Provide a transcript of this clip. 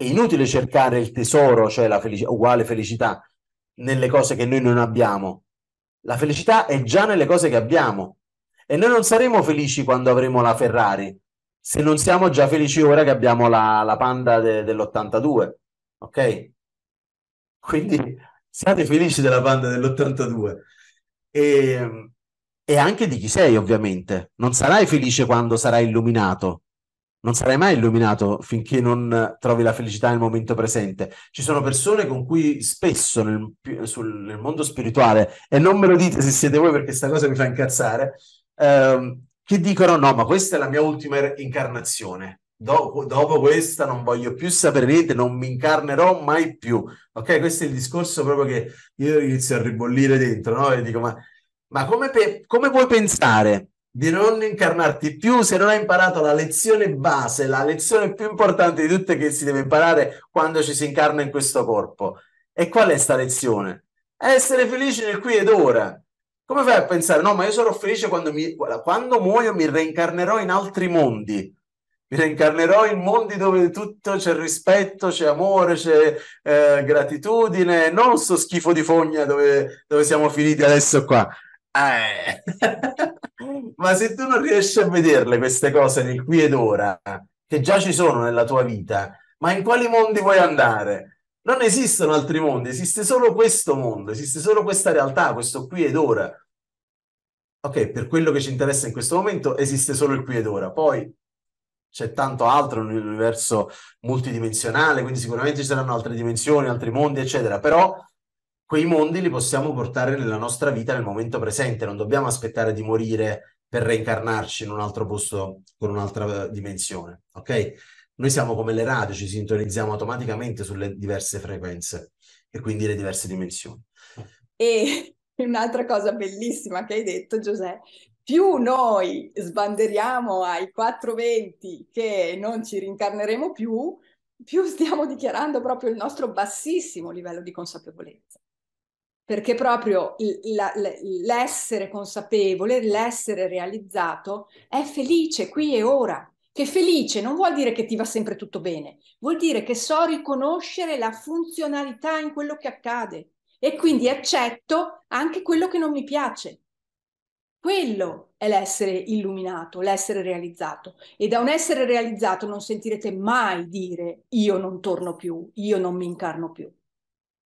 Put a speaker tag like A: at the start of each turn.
A: è inutile cercare il tesoro, cioè la felici- uguale felicità, nelle cose che noi non abbiamo. La felicità è già nelle cose che abbiamo. E noi non saremo felici quando avremo la Ferrari, se non siamo già felici ora che abbiamo la, la Panda de- dell'82. Ok? Quindi siate felici della Panda dell'82. E, ehm, e anche di chi sei, ovviamente. Non sarai felice quando sarai illuminato, non sarai mai illuminato finché non trovi la felicità nel momento presente. Ci sono persone con cui spesso nel, sul, nel mondo spirituale, e non me lo dite se siete voi perché questa cosa mi fa incazzare, ehm, che dicono no, ma questa è la mia ultima er-, incarnazione. Dopo, dopo, questa non voglio più sapere niente, non mi incarnerò mai più. Ok, questo è il discorso proprio che io inizio a ribollire dentro, no? E dico, ma, ma come, pe- come puoi pensare di non incarnarti più se non hai imparato la lezione base, la lezione più importante di tutte che si deve imparare quando ci si incarna in questo corpo. E qual è questa lezione? Essere felice nel qui ed ora. Come fai a pensare, no, ma io sarò felice quando, mi, quando muoio, mi reincarnerò in altri mondi mi reincarnerò in mondi dove tutto c'è rispetto, c'è amore, c'è eh, gratitudine, non sto schifo di fogna dove, dove siamo finiti adesso qua. Eh. ma se tu non riesci a vederle queste cose nel qui ed ora, che già ci sono nella tua vita, ma in quali mondi vuoi andare? Non esistono altri mondi, esiste solo questo mondo, esiste solo questa realtà, questo qui ed ora. Ok, per quello che ci interessa in questo momento esiste solo il qui ed ora, poi c'è tanto altro nell'universo multidimensionale, quindi sicuramente ci saranno altre dimensioni, altri mondi, eccetera, però quei mondi li possiamo portare nella nostra vita nel momento presente, non dobbiamo aspettare di morire per reincarnarci in un altro posto con un'altra eh, dimensione, ok? Noi siamo come le radio, ci sintonizziamo automaticamente sulle diverse frequenze e quindi le diverse dimensioni.
B: E un'altra cosa bellissima che hai detto, Giuseppe, più noi sbanderiamo ai 420 che non ci rincarneremo più, più stiamo dichiarando proprio il nostro bassissimo livello di consapevolezza perché proprio l'essere consapevole, l'essere realizzato è felice qui e ora. Che felice non vuol dire che ti va sempre tutto bene, vuol dire che so riconoscere la funzionalità in quello che accade e quindi accetto anche quello che non mi piace. Quello è l'essere illuminato, l'essere realizzato. E da un essere realizzato non sentirete mai dire io non torno più, io non mi incarno più.